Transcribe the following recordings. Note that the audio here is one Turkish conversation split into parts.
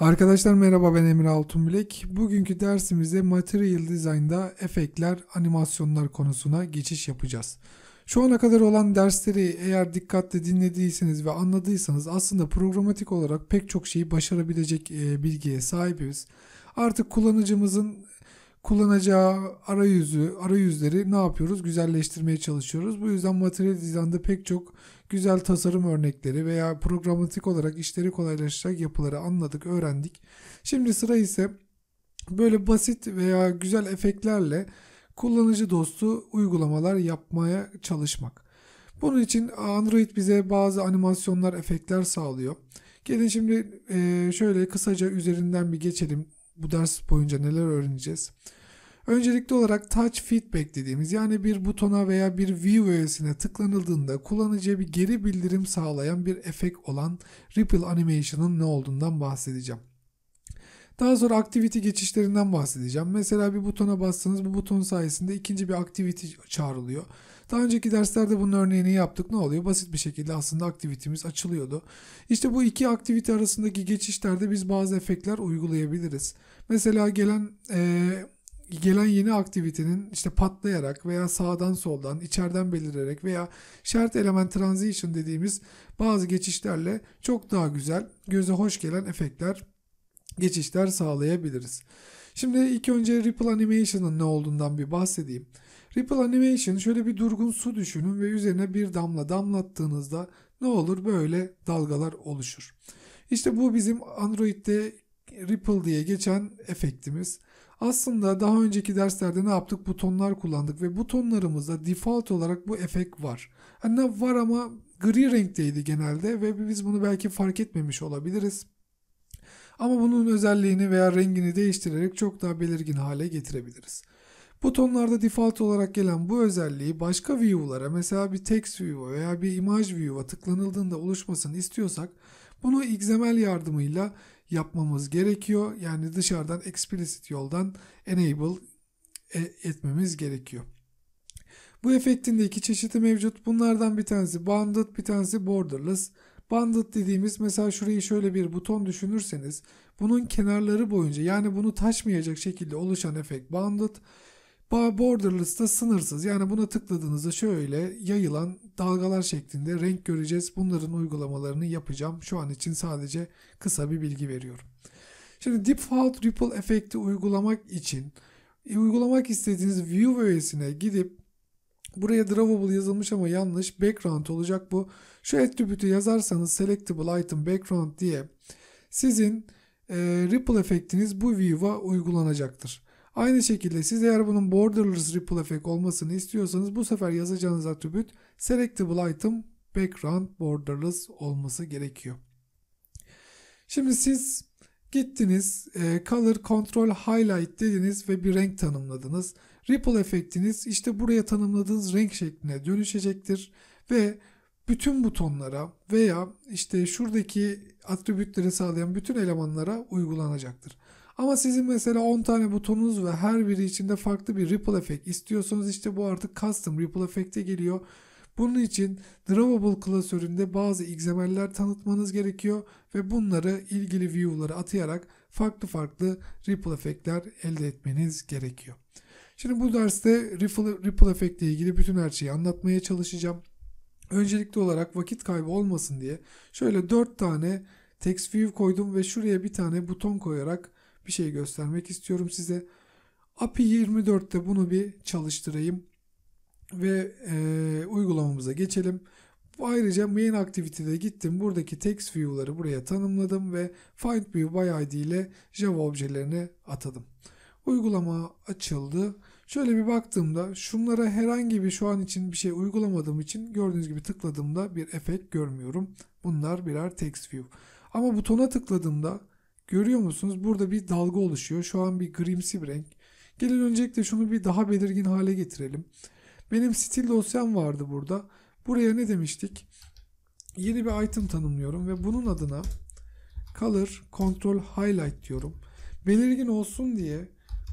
Arkadaşlar merhaba ben Emir Altunbilek. Bugünkü dersimizde Material Design'da efektler, animasyonlar konusuna geçiş yapacağız. Şu ana kadar olan dersleri eğer dikkatle dinlediyseniz ve anladıysanız aslında programatik olarak pek çok şeyi başarabilecek e, bilgiye sahibiz. Artık kullanıcımızın kullanacağı arayüzü, arayüzleri ne yapıyoruz? Güzelleştirmeye çalışıyoruz. Bu yüzden Material dizanda pek çok güzel tasarım örnekleri veya programatik olarak işleri kolaylaştıracak yapıları anladık, öğrendik. Şimdi sıra ise böyle basit veya güzel efektlerle kullanıcı dostu uygulamalar yapmaya çalışmak. Bunun için Android bize bazı animasyonlar, efektler sağlıyor. Gelin şimdi şöyle kısaca üzerinden bir geçelim. Bu ders boyunca neler öğreneceğiz? Öncelikli olarak touch feedback dediğimiz yani bir butona veya bir view öğesine tıklanıldığında kullanıcıya bir geri bildirim sağlayan bir efekt olan ripple animation'ın ne olduğundan bahsedeceğim. Daha sonra activity geçişlerinden bahsedeceğim. Mesela bir butona bastınız bu buton sayesinde ikinci bir activity çağrılıyor. Daha önceki derslerde bunun örneğini yaptık. Ne oluyor? Basit bir şekilde aslında aktivitemiz açılıyordu. İşte bu iki aktivite arasındaki geçişlerde biz bazı efektler uygulayabiliriz. Mesela gelen e, gelen yeni aktivitenin işte patlayarak veya sağdan soldan içeriden belirerek veya şart element transition dediğimiz bazı geçişlerle çok daha güzel göze hoş gelen efektler geçişler sağlayabiliriz. Şimdi ilk önce Ripple Animation'ın ne olduğundan bir bahsedeyim. Ripple Animation şöyle bir durgun su düşünün ve üzerine bir damla damlattığınızda ne olur böyle dalgalar oluşur. İşte bu bizim Android'de Ripple diye geçen efektimiz. Aslında daha önceki derslerde ne yaptık? Butonlar kullandık ve butonlarımızda default olarak bu efekt var. Yani var ama gri renkteydi genelde ve biz bunu belki fark etmemiş olabiliriz. Ama bunun özelliğini veya rengini değiştirerek çok daha belirgin hale getirebiliriz. Butonlarda default olarak gelen bu özelliği başka view'lara mesela bir text view'a veya bir image view'a tıklanıldığında oluşmasını istiyorsak bunu XML yardımıyla yapmamız gerekiyor. Yani dışarıdan explicit yoldan enable e, etmemiz gerekiyor. Bu efektinde iki çeşidi mevcut. Bunlardan bir tanesi bounded, bir tanesi borderless. Bounded dediğimiz mesela şurayı şöyle bir buton düşünürseniz bunun kenarları boyunca yani bunu taşmayacak şekilde oluşan efekt bounded. Borderless'ta sınırsız. Yani buna tıkladığınızda şöyle yayılan dalgalar şeklinde renk göreceğiz. Bunların uygulamalarını yapacağım. Şu an için sadece kısa bir bilgi veriyorum. Şimdi Default Ripple efekti uygulamak için e, uygulamak istediğiniz View öğesine gidip buraya drawable yazılmış ama yanlış background olacak bu. Şu attribute'ü yazarsanız selectable item background diye sizin e, ripple efektiniz bu view'a uygulanacaktır. Aynı şekilde siz eğer bunun borderless ripple effect olmasını istiyorsanız bu sefer yazacağınız attribute selectable item background borderless olması gerekiyor. Şimdi siz gittiniz e, color control highlight dediniz ve bir renk tanımladınız. Ripple efektiniz işte buraya tanımladığınız renk şekline dönüşecektir ve bütün butonlara veya işte şuradaki atribütleri sağlayan bütün elemanlara uygulanacaktır. Ama sizin mesela 10 tane butonunuz ve her biri içinde farklı bir ripple effect istiyorsanız işte bu artık custom ripple efekte geliyor. Bunun için drawable klasöründe bazı XML'ler tanıtmanız gerekiyor ve bunları ilgili view'ları atayarak farklı farklı ripple efektler elde etmeniz gerekiyor. Şimdi bu derste ripple, ripple effect ile ilgili bütün her şeyi anlatmaya çalışacağım. Öncelikli olarak vakit kaybı olmasın diye şöyle 4 tane text view koydum ve şuraya bir tane buton koyarak bir şey göstermek istiyorum size. API 24'te bunu bir çalıştırayım ve e, uygulamamıza geçelim. Ayrıca main activity'de gittim. Buradaki text view'ları buraya tanımladım ve find view by id ile Java objelerini atadım. Uygulama açıldı. Şöyle bir baktığımda şunlara herhangi bir şu an için bir şey uygulamadığım için gördüğünüz gibi tıkladığımda bir efekt görmüyorum. Bunlar birer text view. Ama butona tıkladığımda Görüyor musunuz? Burada bir dalga oluşuyor. Şu an bir grimsi bir renk. Gelin öncelikle şunu bir daha belirgin hale getirelim. Benim stil dosyam vardı burada. Buraya ne demiştik? Yeni bir item tanımlıyorum ve bunun adına color control highlight diyorum. Belirgin olsun diye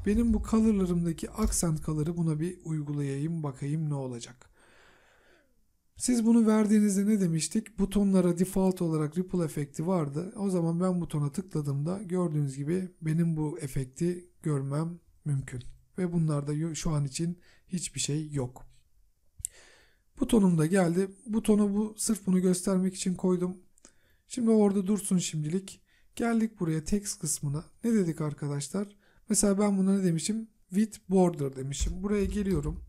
benim bu color'larımdaki aksent color'ı buna bir uygulayayım bakayım ne olacak. Siz bunu verdiğinizde ne demiştik? Butonlara default olarak ripple efekti vardı. O zaman ben butona tıkladığımda gördüğünüz gibi benim bu efekti görmem mümkün. Ve bunlarda şu an için hiçbir şey yok. Butonum da geldi. Butonu bu sırf bunu göstermek için koydum. Şimdi orada dursun şimdilik. Geldik buraya text kısmına. Ne dedik arkadaşlar? Mesela ben buna ne demişim? With border demişim. Buraya geliyorum.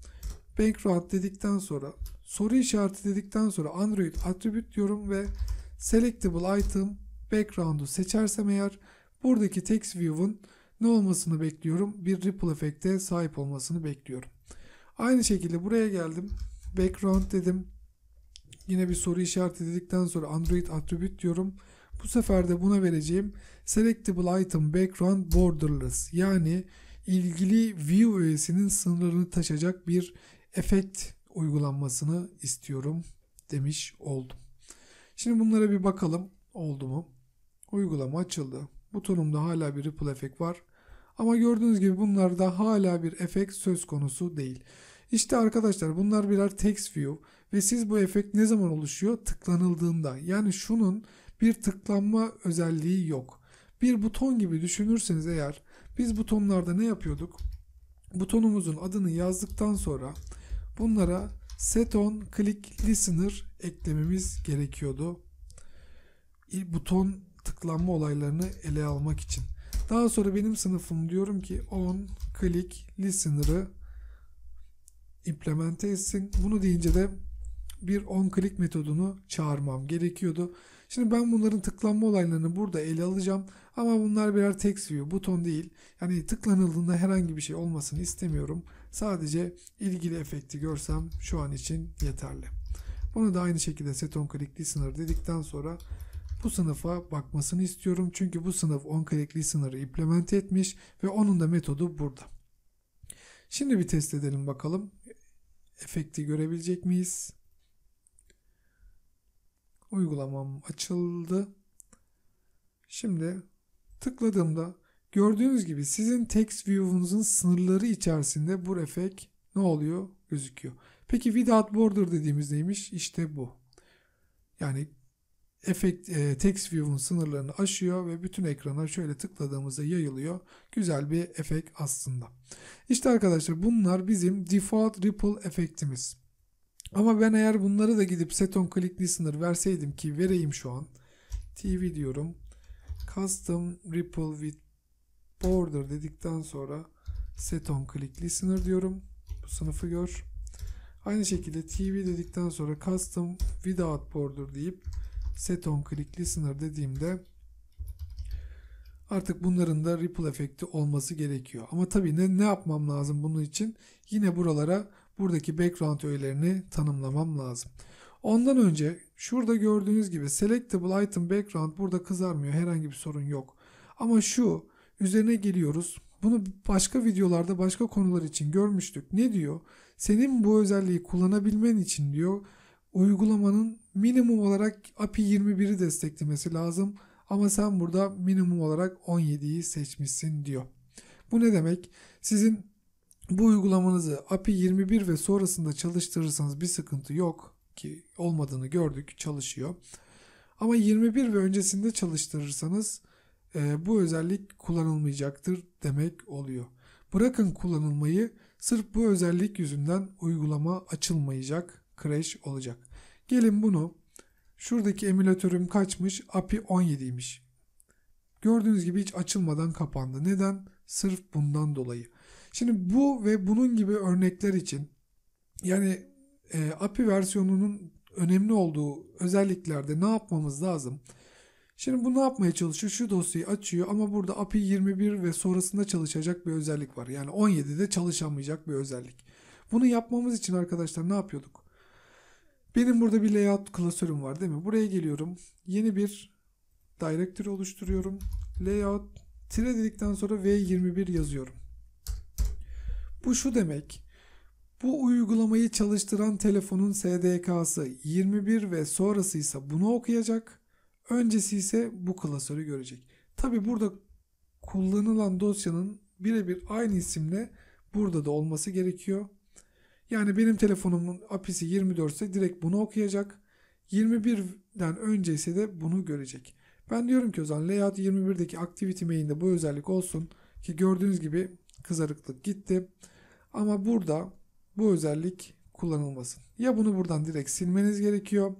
Background dedikten sonra Soru işareti dedikten sonra Android attribute diyorum ve selectable item background'u seçersem eğer buradaki text view'un ne olmasını bekliyorum? Bir ripple efekte sahip olmasını bekliyorum. Aynı şekilde buraya geldim. Background dedim. Yine bir soru işareti dedikten sonra Android attribute diyorum. Bu sefer de buna vereceğim selectable item background borderless yani ilgili view öğesinin sınırlarını taşacak bir efekt uygulanmasını istiyorum demiş oldum. Şimdi bunlara bir bakalım oldu mu? Uygulama açıldı. Butonumda hala bir ripple efekt var. Ama gördüğünüz gibi bunlarda hala bir efekt söz konusu değil. İşte arkadaşlar bunlar birer text view ve siz bu efekt ne zaman oluşuyor? Tıklanıldığında. Yani şunun bir tıklanma özelliği yok. Bir buton gibi düşünürseniz eğer biz butonlarda ne yapıyorduk? Butonumuzun adını yazdıktan sonra Bunlara set on click listener eklememiz gerekiyordu. Buton tıklanma olaylarını ele almak için. Daha sonra benim sınıfım diyorum ki on click listener'ı implemente etsin. Bunu deyince de bir on click metodunu çağırmam gerekiyordu. Şimdi ben bunların tıklanma olaylarını burada ele alacağım. Ama bunlar birer text view buton değil. Yani tıklanıldığında herhangi bir şey olmasını istemiyorum. Sadece ilgili efekti görsem şu an için yeterli. Bunu da aynı şekilde set on click listener dedikten sonra bu sınıfa bakmasını istiyorum. Çünkü bu sınıf on click listener'ı implement etmiş ve onun da metodu burada. Şimdi bir test edelim bakalım. Efekti görebilecek miyiz? Uygulamam açıldı. Şimdi tıkladığımda Gördüğünüz gibi sizin text view'unuzun sınırları içerisinde bu refek ne oluyor? Gözüküyor. Peki without border dediğimiz neymiş? İşte bu. Yani efekt, e, text view'un sınırlarını aşıyor ve bütün ekrana şöyle tıkladığımızda yayılıyor. Güzel bir efekt aslında. İşte arkadaşlar bunlar bizim default ripple efektimiz. Ama ben eğer bunları da gidip set on click listener verseydim ki vereyim şu an. TV diyorum. Custom ripple with border dedikten sonra set on click listener diyorum. Bu sınıfı gör. Aynı şekilde TV dedikten sonra custom without border deyip set on click listener dediğimde artık bunların da ripple efekti olması gerekiyor. Ama tabii ne, ne yapmam lazım bunun için? Yine buralara buradaki background öğelerini tanımlamam lazım. Ondan önce şurada gördüğünüz gibi selectable item background burada kızarmıyor. Herhangi bir sorun yok. Ama şu üzerine geliyoruz. Bunu başka videolarda başka konular için görmüştük. Ne diyor? Senin bu özelliği kullanabilmen için diyor uygulamanın minimum olarak API 21'i desteklemesi lazım. Ama sen burada minimum olarak 17'yi seçmişsin diyor. Bu ne demek? Sizin bu uygulamanızı API 21 ve sonrasında çalıştırırsanız bir sıkıntı yok ki olmadığını gördük çalışıyor. Ama 21 ve öncesinde çalıştırırsanız e, bu özellik kullanılmayacaktır demek oluyor. Bırakın kullanılmayı sırf bu özellik yüzünden uygulama açılmayacak, crash olacak. Gelin bunu şuradaki emülatörüm kaçmış API 17'ymiş. Gördüğünüz gibi hiç açılmadan kapandı. Neden? Sırf bundan dolayı. Şimdi bu ve bunun gibi örnekler için yani e, API versiyonunun önemli olduğu özelliklerde ne yapmamız lazım? Şimdi bu ne yapmaya çalışıyor? Şu dosyayı açıyor ama burada API 21 ve sonrasında çalışacak bir özellik var. Yani 17'de çalışamayacak bir özellik. Bunu yapmamız için arkadaşlar ne yapıyorduk? Benim burada bir layout klasörüm var değil mi? Buraya geliyorum. Yeni bir directory oluşturuyorum. Layout tire dedikten sonra V21 yazıyorum. Bu şu demek. Bu uygulamayı çalıştıran telefonun SDK'sı 21 ve sonrasıysa bunu okuyacak. Öncesi ise bu klasörü görecek. Tabi burada kullanılan dosyanın birebir aynı isimle burada da olması gerekiyor. Yani benim telefonumun API'si 24 ise direkt bunu okuyacak. 21'den önce ise de bunu görecek. Ben diyorum ki o zaman layout 21'deki activity main'de bu özellik olsun ki gördüğünüz gibi kızarıklık gitti. Ama burada bu özellik kullanılmasın. Ya bunu buradan direkt silmeniz gerekiyor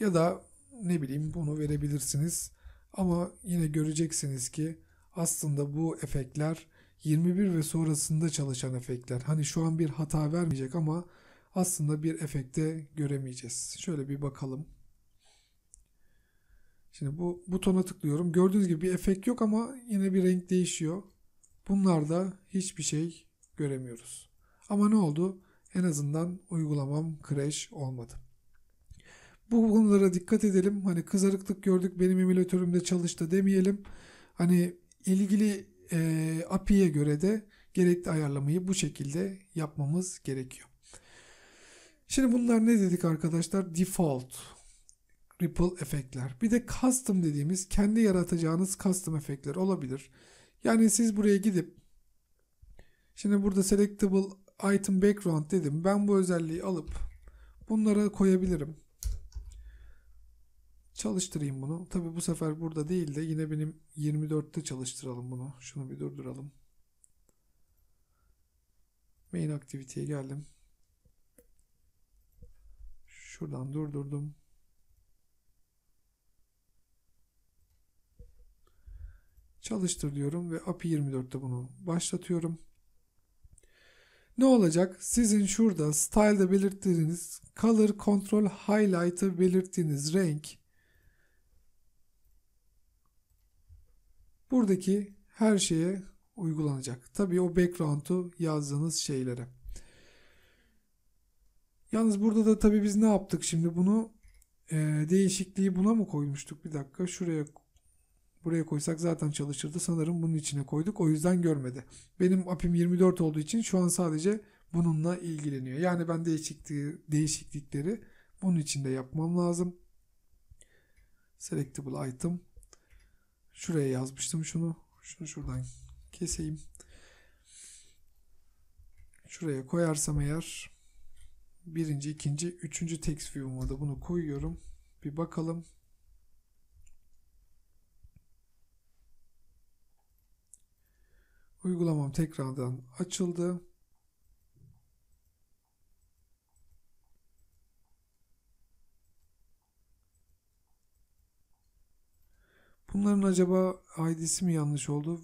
ya da ne bileyim bunu verebilirsiniz. Ama yine göreceksiniz ki aslında bu efektler 21 ve sonrasında çalışan efektler. Hani şu an bir hata vermeyecek ama aslında bir efekte göremeyeceğiz. Şöyle bir bakalım. Şimdi bu butona tıklıyorum. Gördüğünüz gibi bir efekt yok ama yine bir renk değişiyor. Bunlarda hiçbir şey göremiyoruz. Ama ne oldu? En azından uygulamam crash olmadı. Bu konulara dikkat edelim. Hani kızarıklık gördük benim emülatörümde çalıştı demeyelim. Hani ilgili e, API'ye göre de gerekli ayarlamayı bu şekilde yapmamız gerekiyor. Şimdi bunlar ne dedik arkadaşlar? Default ripple efektler. Bir de custom dediğimiz kendi yaratacağınız custom efektler olabilir. Yani siz buraya gidip şimdi burada selectable item background dedim. Ben bu özelliği alıp bunlara koyabilirim. Çalıştırayım bunu. Tabi bu sefer burada değil de yine benim 24'te çalıştıralım bunu. Şunu bir durduralım. Main aktiviteye geldim. Şuradan durdurdum. Çalıştır diyorum ve API 24'te bunu başlatıyorum. Ne olacak? Sizin şurada style'da belirttiğiniz color control highlight'ı belirttiğiniz renk Buradaki her şeye uygulanacak. Tabii o background'u yazdığınız şeylere. Yalnız burada da tabii biz ne yaptık şimdi bunu e, değişikliği buna mı koymuştuk? Bir dakika şuraya buraya koysak zaten çalışırdı. Sanırım bunun içine koyduk. O yüzden görmedi. Benim API'm 24 olduğu için şu an sadece bununla ilgileniyor. Yani ben değişikliği, değişiklikleri bunun içinde yapmam lazım. Selectable item Şuraya yazmıştım şunu. Şunu şuradan keseyim. Şuraya koyarsam eğer birinci, ikinci, üçüncü text view'uma da bunu koyuyorum. Bir bakalım. Uygulamam tekrardan açıldı. Bunların acaba ID'si mi yanlış oldu?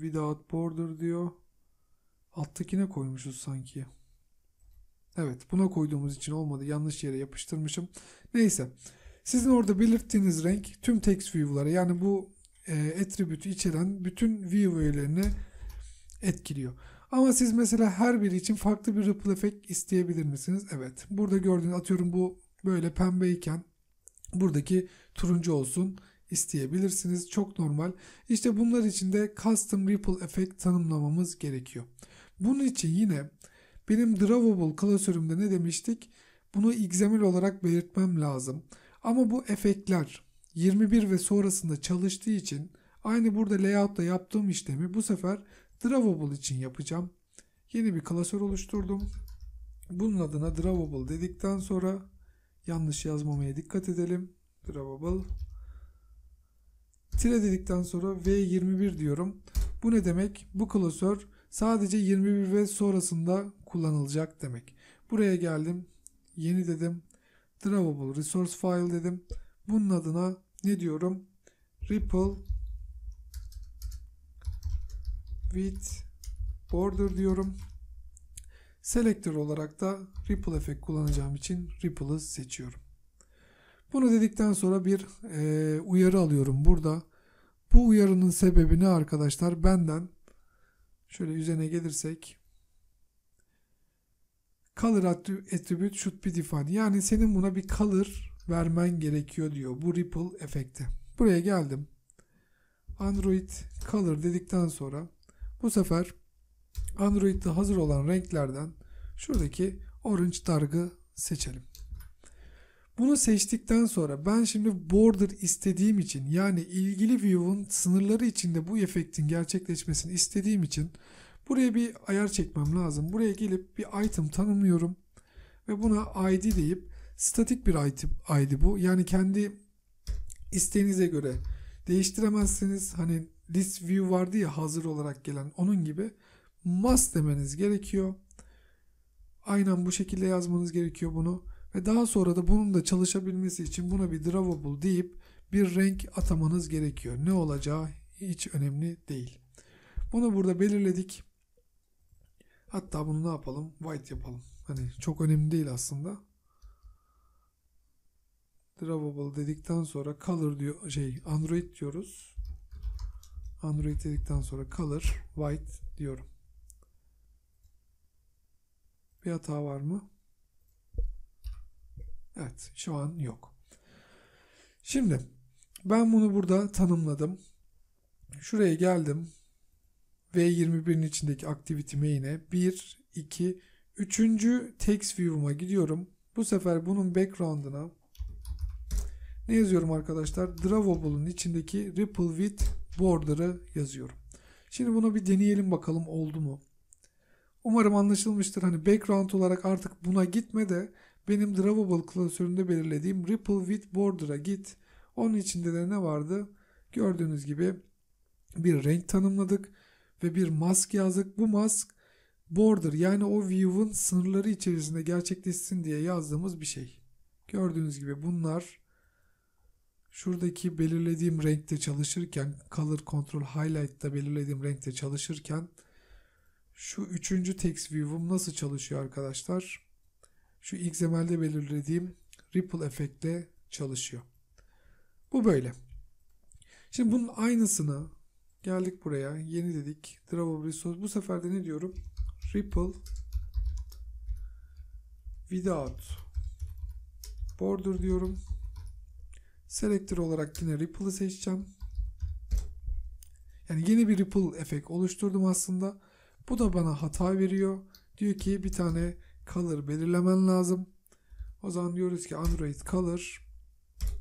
Without border diyor. Alttakine koymuşuz sanki. Evet buna koyduğumuz için olmadı. Yanlış yere yapıştırmışım. Neyse. Sizin orada belirttiğiniz renk tüm text view'lara yani bu e, attribute'ü içeren bütün view öğelerini etkiliyor. Ama siz mesela her biri için farklı bir ripple effect isteyebilir misiniz? Evet. Burada gördüğünüz atıyorum bu böyle pembeyken buradaki turuncu olsun isteyebilirsiniz. Çok normal. İşte bunlar için de custom ripple effect tanımlamamız gerekiyor. Bunun için yine benim drawable klasörümde ne demiştik? Bunu XML olarak belirtmem lazım. Ama bu efektler 21 ve sonrasında çalıştığı için aynı burada layout'ta yaptığım işlemi bu sefer drawable için yapacağım. Yeni bir klasör oluşturdum. Bunun adına drawable dedikten sonra yanlış yazmamaya dikkat edelim. Drawable Tire dedikten sonra V21 diyorum. Bu ne demek? Bu klasör sadece 21 ve sonrasında kullanılacak demek. Buraya geldim. Yeni dedim. Drawable Resource File dedim. Bunun adına ne diyorum? Ripple with border diyorum. Selektör olarak da ripple efekt kullanacağım için ripple'ı seçiyorum. Bunu dedikten sonra bir e, uyarı alıyorum burada. Bu uyarının sebebi ne arkadaşlar? Benden şöyle üzerine gelirsek color attribute should be defined. Yani senin buna bir color vermen gerekiyor diyor bu ripple efekte. Buraya geldim. Android color dedikten sonra bu sefer Android'de hazır olan renklerden şuradaki orange dargı seçelim. Bunu seçtikten sonra ben şimdi border istediğim için yani ilgili view'un sınırları içinde bu efektin gerçekleşmesini istediğim için buraya bir ayar çekmem lazım. Buraya gelip bir item tanımlıyorum ve buna id deyip statik bir item id bu. Yani kendi isteğinize göre değiştiremezseniz hani list view vardı ya hazır olarak gelen onun gibi must demeniz gerekiyor. Aynen bu şekilde yazmanız gerekiyor bunu ve daha sonra da bunun da çalışabilmesi için buna bir drawable deyip bir renk atamanız gerekiyor. Ne olacağı hiç önemli değil. Bunu burada belirledik. Hatta bunu ne yapalım? White yapalım. Hani çok önemli değil aslında. Drawable dedikten sonra color diyor şey Android diyoruz. Android dedikten sonra color white diyorum. Bir hata var mı? Evet şu an yok. Şimdi ben bunu burada tanımladım. Şuraya geldim. V21'in içindeki activity main'e 1, 2, 3. text view'uma gidiyorum. Bu sefer bunun background'ına ne yazıyorum arkadaşlar? Drawable'ın içindeki ripple width border'ı yazıyorum. Şimdi bunu bir deneyelim bakalım oldu mu? Umarım anlaşılmıştır. Hani background olarak artık buna gitme de benim drawable klasöründe belirlediğim Ripple with Border'a git. Onun içinde de ne vardı? Gördüğünüz gibi bir renk tanımladık ve bir mask yazdık. Bu mask border yani o view'un sınırları içerisinde gerçekleşsin diye yazdığımız bir şey. Gördüğünüz gibi bunlar şuradaki belirlediğim renkte çalışırken color control highlight'ta belirlediğim renkte çalışırken şu üçüncü text view'um nasıl çalışıyor arkadaşlar? şu ilk zemelde belirlediğim ripple efektle çalışıyor. Bu böyle. Şimdi bunun aynısını geldik buraya. Yeni dedik. Drawable resource. Bu sefer de ne diyorum? Ripple without border diyorum. Selector olarak yine ripple'ı seçeceğim. Yani yeni bir ripple efekt oluşturdum aslında. Bu da bana hata veriyor. Diyor ki bir tane color belirlemen lazım. O zaman diyoruz ki Android color.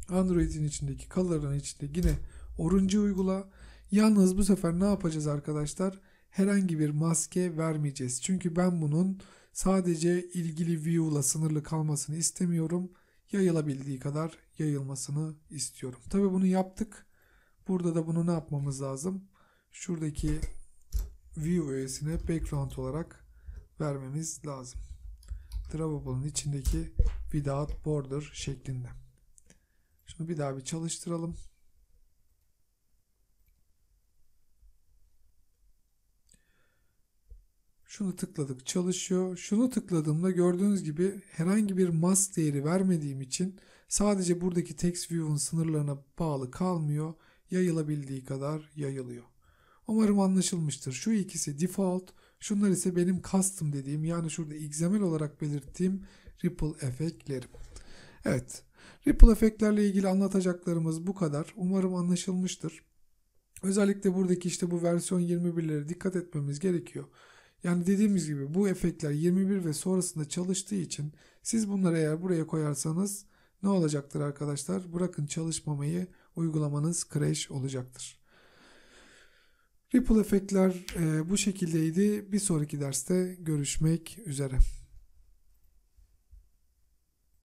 Android'in içindeki color'ın içinde yine orange'ı uygula. Yalnız bu sefer ne yapacağız arkadaşlar? Herhangi bir maske vermeyeceğiz. Çünkü ben bunun sadece ilgili view'la sınırlı kalmasını istemiyorum. Yayılabildiği kadar yayılmasını istiyorum. Tabii bunu yaptık. Burada da bunu ne yapmamız lazım? Şuradaki view öğesine background olarak vermemiz lazım. Drawable'ın içindeki without border şeklinde. Şunu bir daha bir çalıştıralım. Şunu tıkladık çalışıyor. Şunu tıkladığımda gördüğünüz gibi herhangi bir mask değeri vermediğim için sadece buradaki text view'un sınırlarına bağlı kalmıyor. Yayılabildiği kadar yayılıyor. Umarım anlaşılmıştır. Şu ikisi default, Şunlar ise benim custom dediğim yani şurada XML olarak belirttiğim ripple efektlerim. Evet ripple efektlerle ilgili anlatacaklarımız bu kadar. Umarım anlaşılmıştır. Özellikle buradaki işte bu versiyon 21'lere dikkat etmemiz gerekiyor. Yani dediğimiz gibi bu efektler 21 ve sonrasında çalıştığı için siz bunları eğer buraya koyarsanız ne olacaktır arkadaşlar? Bırakın çalışmamayı uygulamanız crash olacaktır. Ripple efektler bu şekildeydi. Bir sonraki derste görüşmek üzere.